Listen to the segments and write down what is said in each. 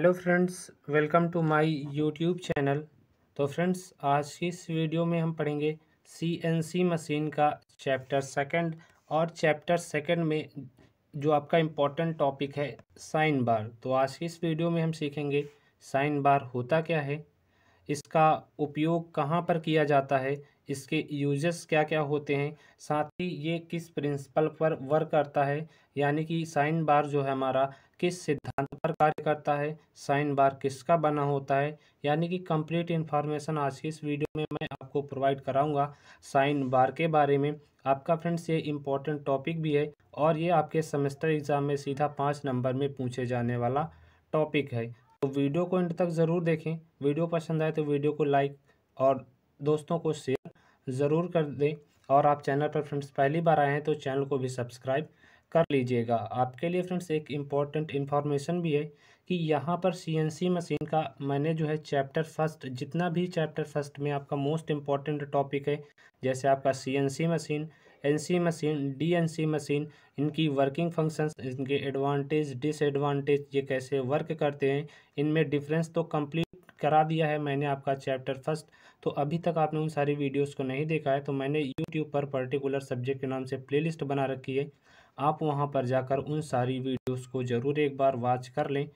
hello friends welcome to my YouTube channel तो friends आज की इस वीडियो में हम पढ़ेंगे सीएनसी मशीन का चैप्टर सेकंड और चैप्टर सेकंड में जो आपका इम्पोर्टेंट टॉपिक है साइन बार तो आज की इस वीडियो में हम सीखेंगे साइन बार होता क्या है इसका उपयोग कहाँ पर किया जाता है इसके यूजेस क्या क्या होते हैं साथ ही ये किस प्रिंसिपल पर वर्क करता है यानी कि साइन बार जो है हमारा किस सिद्धांत पर कार्य करता है साइन बार किसका बना होता है यानी कि कंप्लीट इन्फॉर्मेशन आज की इस वीडियो में मैं आपको प्रोवाइड कराऊंगा साइन बार के बारे में आपका फ्रेंड्स ये इम्पोर्टेंट टॉपिक भी है और ये आपके सेमेस्टर एग्ज़ाम में सीधा पाँच नंबर में पूछे जाने वाला टॉपिक है तो वीडियो को इंड तक ज़रूर देखें वीडियो पसंद आए तो वीडियो को लाइक और दोस्तों को शेयर ज़रूर कर दें और आप चैनल पर फ्रेंड्स पहली बार आए हैं तो चैनल को भी सब्सक्राइब कर लीजिएगा आपके लिए फ्रेंड्स एक इम्पॉर्टेंट इन्फॉर्मेशन भी है कि यहाँ पर सी मशीन का मैंने जो है चैप्टर फर्स्ट जितना भी चैप्टर फर्स्ट में आपका मोस्ट इम्पॉर्टेंट टॉपिक है जैसे आपका C machine N machine D machine इनकी वर्किंग फंक्शंस इनके एडवांटेज डिसएडवांटेज ये कैसे वर्क करते हैं इनमें डिफरेंस तो कम्प्लीट करा दिया है मैंने आपका चैप्टर फर्स्ट तो अभी तक आपने उन सारी वीडियोस को नहीं देखा है तो मैंने यूट्यूब पर पर्टिकुलर सब्जेक्ट के नाम से प्लेलिस्ट बना रखी है आप वहाँ पर जाकर उन सारी वीडियोस को ज़रूर एक बार वॉच कर लें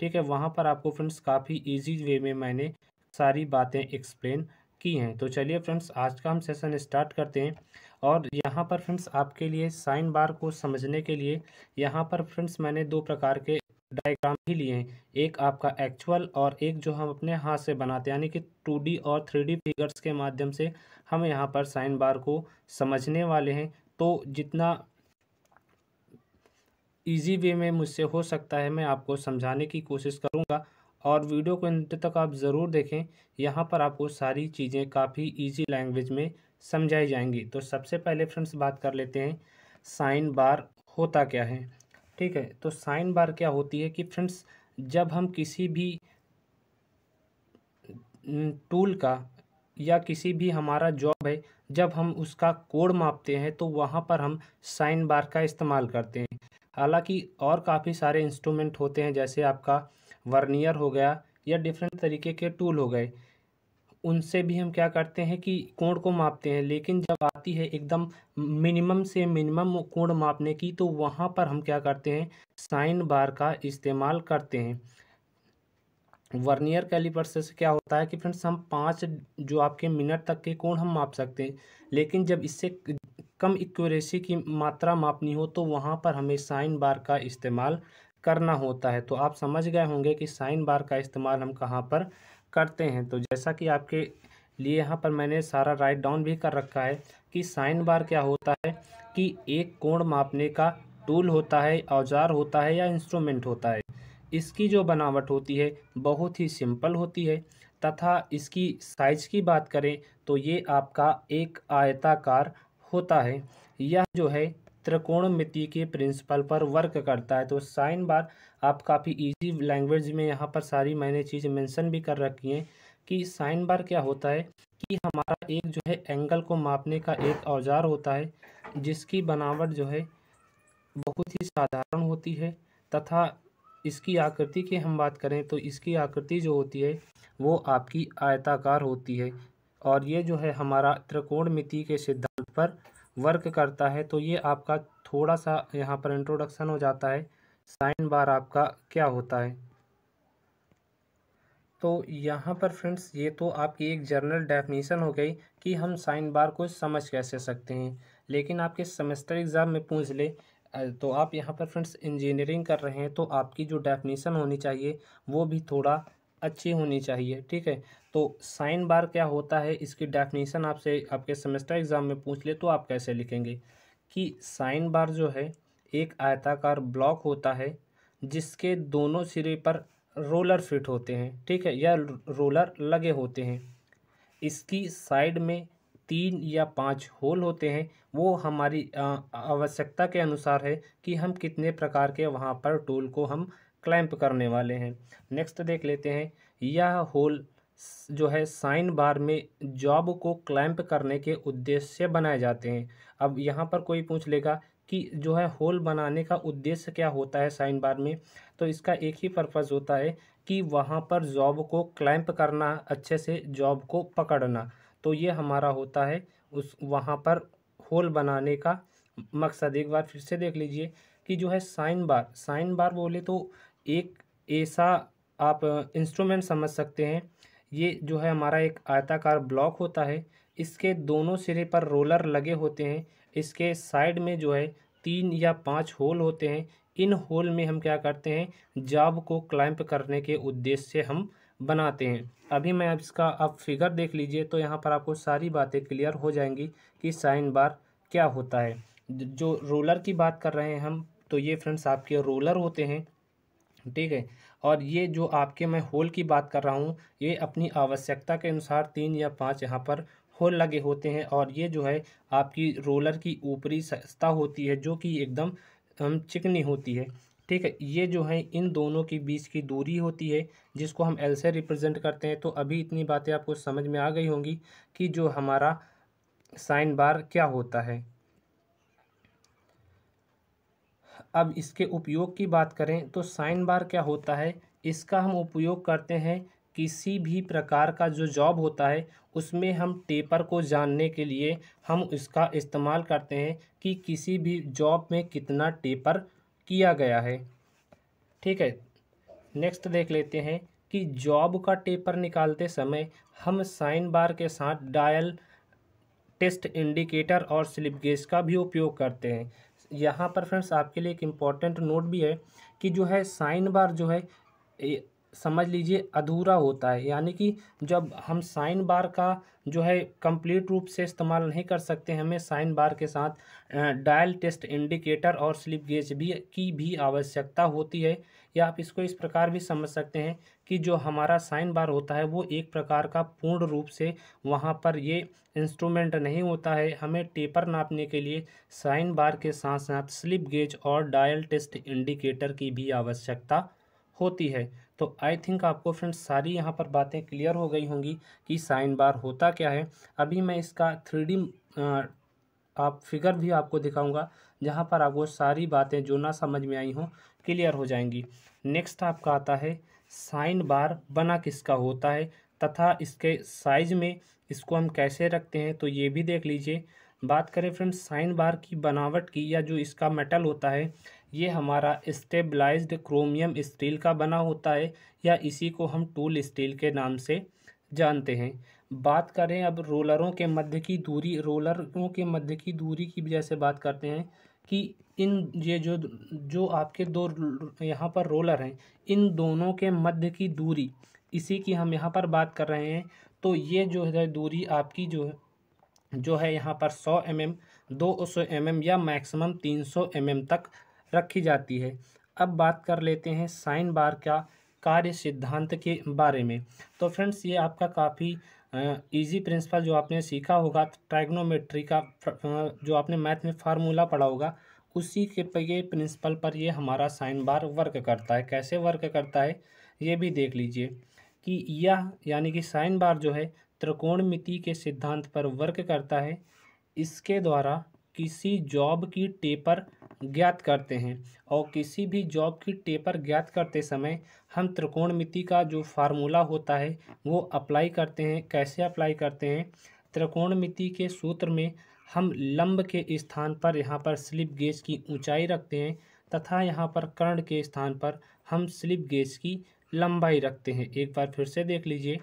ठीक है वहाँ पर आपको फ्रेंड्स काफ़ी ईजी वे में मैंने सारी बातें एक्सप्लेन की हैं तो चलिए फ्रेंड्स आज का हम सेशन स्टार्ट करते हैं और यहाँ पर फ्रेंड्स आपके लिए साइन बार को समझने के लिए यहाँ पर फ्रेंड्स मैंने दो प्रकार के डायग्राम ही लिए हैं एक आपका एक्चुअल और एक जो हम अपने हाथ से बनाते हैं यानी कि टू और थ्री फिगर्स के माध्यम से हम यहाँ पर साइन बार को समझने वाले हैं तो जितना इजी वे में मुझसे हो सकता है मैं आपको समझाने की कोशिश करूँगा और वीडियो को अंत तक आप ज़रूर देखें यहाँ पर आपको सारी चीज़ें काफ़ी इजी लैंग्वेज में समझाई जाएंगी तो सबसे पहले फ्रेंड्स बात कर लेते हैं साइन बार होता क्या है ठीक है तो साइन बार क्या होती है कि फ्रेंड्स जब हम किसी भी टूल का या किसी भी हमारा जॉब है जब हम उसका कोड मापते हैं तो वहाँ पर हम साइन बार का इस्तेमाल करते हैं हालांकि और काफ़ी सारे इंस्ट्रूमेंट होते हैं जैसे आपका वर्नियर हो गया या डिफरेंट तरीके के टूल हो गए उनसे भी हम क्या करते हैं कि कोण को मापते हैं लेकिन जब आती है एकदम मिनिमम से मिनिमम कोण मापने की तो वहाँ पर हम क्या करते हैं साइन बार का इस्तेमाल करते हैं वर्नियर कैलिपर से क्या होता है कि फ्रेंड्स हम पाँच जो आपके मिनट तक के कोण हम माप सकते हैं लेकिन जब इससे कम एक्यूरेसी की मात्रा मापनी हो तो वहाँ पर हमें साइन बार का इस्तेमाल करना होता है तो आप समझ गए होंगे कि साइन बार का इस्तेमाल हम कहाँ पर करते हैं तो जैसा कि आपके लिए यहाँ पर मैंने सारा राइट डाउन भी कर रखा है कि साइन बार क्या होता है कि एक कोण मापने का टूल होता है औजार होता है या इंस्ट्रूमेंट होता है इसकी जो बनावट होती है बहुत ही सिंपल होती है तथा इसकी साइज की बात करें तो ये आपका एक आयताकार होता है यह जो है मिति के प्रिंसिपल पर वर्क करता है तो साइन बार आप काफ़ी इजी लैंग्वेज में यहाँ पर सारी मैंने चीज़ मेंशन भी कर रखी हैं कि साइन बार क्या होता है कि हमारा एक जो है एंगल को मापने का एक औजार होता है जिसकी बनावट जो है बहुत ही साधारण होती है तथा इसकी आकृति की हम बात करें तो इसकी आकृति जो होती है वो आपकी आयताकार होती है और ये जो है हमारा त्रिकोणमिति के सिद्धांत पर वर्क करता है तो ये आपका थोड़ा सा यहाँ पर इंट्रोडक्शन हो जाता है साइन बार आपका क्या होता है तो यहाँ पर फ्रेंड्स ये तो आपकी एक जर्नल डेफिनेशन हो गई कि हम साइन बार को समझ कैसे सकते हैं लेकिन आपके सेमेस्टर एग्ज़ाम में पूछ ले तो आप यहाँ पर फ्रेंड्स इंजीनियरिंग कर रहे हैं तो आपकी जो डेफिनेशन होनी चाहिए वो भी थोड़ा अच्छी होनी चाहिए ठीक है तो साइन बार क्या होता है इसकी डेफिनेशन आपसे आपके सेमेस्टर एग्ज़ाम में पूछ ले तो आप कैसे लिखेंगे कि साइन बार जो है एक आयताकार ब्लॉक होता है जिसके दोनों सिरे पर रोलर फिट होते हैं ठीक है या रोलर लगे होते हैं इसकी साइड में तीन या पांच होल होते हैं वो हमारी आवश्यकता के अनुसार है कि हम कितने प्रकार के वहाँ पर टूल को हम क्लैंप करने वाले हैं नेक्स्ट देख लेते हैं यह होल जो है साइन बार में जॉब को क्लैंप करने के उद्देश्य से बनाए जाते हैं अब यहाँ पर कोई पूछ लेगा कि जो है होल बनाने का उद्देश्य क्या होता है साइन बार में तो इसका एक ही पर्पज़ होता है कि वहाँ पर जॉब को क्लैंप करना अच्छे से जॉब को पकड़ना तो ये हमारा होता है उस वहाँ पर होल बनाने का मकसद एक बार फिर से देख लीजिए कि जो है साइन बार साइन बार बोले तो एक ऐसा आप इंस्ट्रूमेंट समझ सकते हैं ये जो है हमारा एक आयताकार ब्लॉक होता है इसके दोनों सिरे पर रोलर लगे होते हैं इसके साइड में जो है तीन या पांच होल होते हैं इन होल में हम क्या करते हैं जाब को क्लाइंप करने के उद्देश्य से हम बनाते हैं अभी मैं अब इसका आप फिगर देख लीजिए तो यहाँ पर आपको सारी बातें क्लियर हो जाएंगी कि साइन बार क्या होता है जो रोलर की बात कर रहे हैं हम तो ये फ्रेंड्स आपके रोलर होते हैं ठीक है और ये जो आपके मैं होल की बात कर रहा हूँ ये अपनी आवश्यकता के अनुसार तीन या पाँच यहाँ पर होल लगे होते हैं और ये जो है आपकी रोलर की ऊपरी सस्ता होती है जो कि एकदम चिकनी होती है ठीक है ये जो है इन दोनों के बीच की दूरी होती है जिसको हम एल से रिप्रेजेंट करते हैं तो अभी इतनी बातें आपको समझ में आ गई होंगी कि जो हमारा साइन बार क्या होता है अब इसके उपयोग की बात करें तो साइन बार क्या होता है इसका हम उपयोग करते हैं किसी भी प्रकार का जो जॉब होता है उसमें हम टेपर को जानने के लिए हम इसका इस्तेमाल करते हैं कि किसी भी जॉब में कितना टेपर किया गया है ठीक है नेक्स्ट देख लेते हैं कि जॉब का टेपर निकालते समय हम साइन बार के साथ डायल टेस्ट इंडिकेटर और स्लिप गेज का भी उपयोग करते हैं यहाँ पर फ्रेंड्स आपके लिए एक इम्पॉर्टेंट नोट भी है कि जो है साइन बार जो है समझ लीजिए अधूरा होता है यानी कि जब हम साइन बार का जो है कंप्लीट रूप से इस्तेमाल नहीं कर सकते हमें साइन बार के साथ डायल टेस्ट इंडिकेटर और स्लिप गेज भी की भी आवश्यकता होती है या आप इसको इस प्रकार भी समझ सकते हैं कि जो हमारा साइन बार होता है वो एक प्रकार का पूर्ण रूप से वहाँ पर ये इंस्ट्रूमेंट नहीं होता है हमें टेपर नापने के लिए साइन बार के साथ साथ स्लिप गेज और डायल टेस्ट इंडिकेटर की भी आवश्यकता होती है तो आई थिंक आपको फ्रेंड्स सारी यहाँ पर बातें क्लियर हो गई होंगी कि साइन बार होता क्या है अभी मैं इसका थ्री आप फिगर भी आपको दिखाऊंगा जहाँ पर आपको सारी बातें जो ना समझ में आई हों क्लियर हो जाएंगी नेक्स्ट आपका आता है साइन बार बना किसका होता है तथा इसके साइज में इसको हम कैसे रखते हैं तो ये भी देख लीजिए बात करें फ्रेंड्स साइन बार की बनावट की या जो इसका मेटल होता है ये हमारा स्टेबलाइज्ड क्रोमियम स्टील का बना होता है या इसी को हम टूल स्टील के नाम से जानते हैं बात करें अब रोलरों के मध्य की दूरी रोलरों के मध्य की दूरी की वजह से बात करते हैं कि इन ये जो जो आपके दो यहाँ पर रोलर हैं इन दोनों के मध्य की दूरी इसी की हम यहाँ पर बात कर रहे हैं तो ये जो है दूरी आपकी जो जो है यहाँ पर सौ एम एम दो सौ एम एम या मैक्सिमम तीन सौ एम एम तक रखी जाती है अब बात कर लेते हैं साइन बार का कार्य सिद्धांत के बारे में तो फ्रेंड्स ये आपका काफ़ी इजी प्रिंसिपल जो आपने सीखा होगा ट्राइग्नोमेट्री का जो आपने मैथ में फार्मूला पढ़ा होगा उसी के ये प्रिंसिपल पर ये हमारा साइन बार वर्क करता है कैसे वर्क करता है ये भी देख लीजिए कि यह यानी कि साइन बार जो है त्रिकोणमिति के सिद्धांत पर वर्क करता है इसके द्वारा किसी जॉब की टेपर ज्ञात करते हैं और किसी भी जॉब की टेपर ज्ञात करते समय हम त्रिकोणमिति का जो फार्मूला होता है वो अप्लाई करते हैं कैसे अप्लाई करते हैं त्रिकोणमिति के सूत्र में हम लंब के स्थान पर यहाँ पर स्लिप गेज की ऊंचाई रखते हैं तथा यहाँ पर कर्ण के स्थान पर हम स्लिप गेज की लंबाई रखते हैं एक बार फिर से देख लीजिए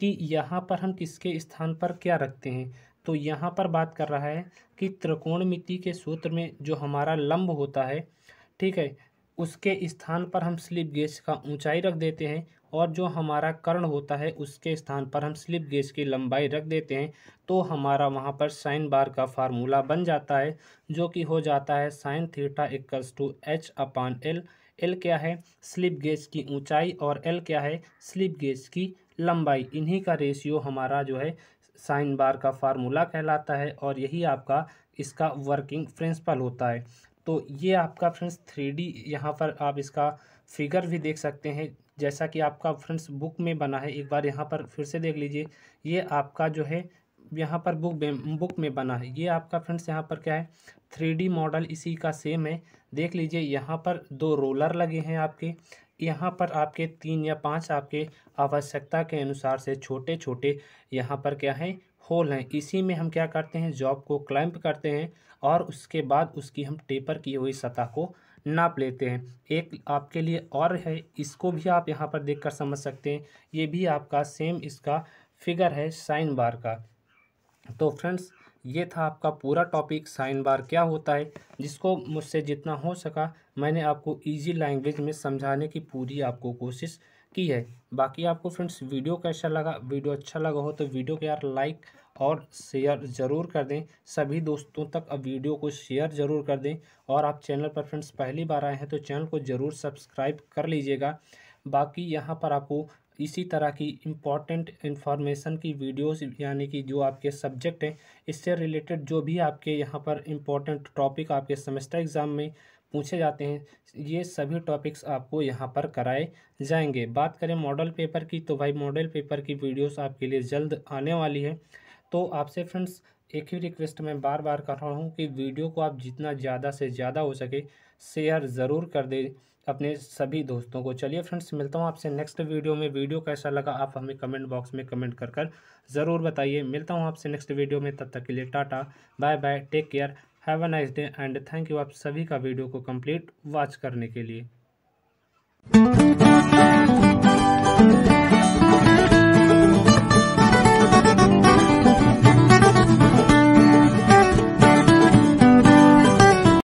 कि यहाँ पर हम किसके स्थान पर क्या रखते हैं तो यहाँ पर बात कर रहा है कि त्रिकोणमिति के सूत्र में जो हमारा लंब होता है ठीक है उसके स्थान पर हम स्लिप गेज का ऊंचाई रख देते हैं और जो हमारा कर्ण होता है उसके स्थान पर हम स्लिप गेज की लंबाई रख देते हैं तो हमारा वहाँ पर साइन बार का फार्मूला बन जाता है जो कि हो जाता है sine theta equals to H upon L L क्या है स्लिप गेज की ऊंचाई और एल क्या है स्लिप गेज की लंबाई इन्हीं का रेशियो हमारा जो है साइन बार का फार्मूला कहलाता है और यही आपका इसका वर्किंग प्रिंसिपल होता है तो ये आपका फ्रेंड्स थ्री डी यहाँ पर आप इसका फिगर भी देख सकते हैं जैसा कि आपका फ्रेंड्स बुक में बना है एक बार यहाँ पर फिर से देख लीजिए ये आपका जो है यहाँ पर बुक में बुक में बना है ये आपका फ्रेंड्स यहाँ पर क्या है थ्री मॉडल इसी का सेम है देख लीजिए यहाँ पर दो रोलर लगे हैं आपके यहाँ पर आपके तीन या पाँच आपके आवश्यकता के अनुसार से छोटे छोटे यहाँ पर क्या है होल हैं इसी में हम क्या करते हैं जॉब को क्लैंप करते हैं और उसके बाद उसकी हम टेपर की हुई सतह को नाप लेते हैं एक आपके लिए और है इसको भी आप यहाँ पर देखकर समझ सकते हैं ये भी आपका सेम इसका फिगर है साइन बार का तो फ्रेंड्स ये था आपका पूरा टॉपिक साइन बार क्या होता है जिसको मुझसे जितना हो सका मैंने आपको इजी लैंग्वेज में समझाने की पूरी आपको कोशिश की है बाकी आपको फ्रेंड्स वीडियो कैसा लगा वीडियो अच्छा लगा हो तो वीडियो को यार लाइक और शेयर ज़रूर कर दें सभी दोस्तों तक अब वीडियो को शेयर ज़रूर कर दें और आप चैनल पर फ्रेंड्स पहली बार आए हैं तो चैनल को ज़रूर सब्सक्राइब कर लीजिएगा बाकी यहाँ पर आपको इसी तरह की इम्पॉर्टेंट इन्फॉर्मेशन की वीडियोस यानी कि जो आपके सब्जेक्ट हैं इससे रिलेटेड जो भी आपके यहाँ पर इम्पॉर्टेंट टॉपिक आपके सेमेस्टर एग्ज़ाम में पूछे जाते हैं ये सभी टॉपिक्स आपको यहाँ पर कराए जाएंगे बात करें मॉडल पेपर की तो भाई मॉडल पेपर की वीडियोस आपके लिए जल्द आने वाली है तो आपसे फ्रेंड्स एक ही रिक्वेस्ट मैं बार बार कर रहा हूँ कि वीडियो को आप जितना ज़्यादा से ज़्यादा हो सके शेयर ज़रूर कर दें अपने सभी दोस्तों को चलिए फ्रेंड्स मिलता हूँ आपसे नेक्स्ट वीडियो में वीडियो कैसा लगा आप हमें कमेंट बॉक्स में कमेंट कर कर ज़रूर बताइए मिलता हूँ आपसे नेक्स्ट वीडियो में तब तक के लिए tata bye bye take care have a nice day and thank you आप सभी का वीडियो को कंप्लीट वॉच करने के लिए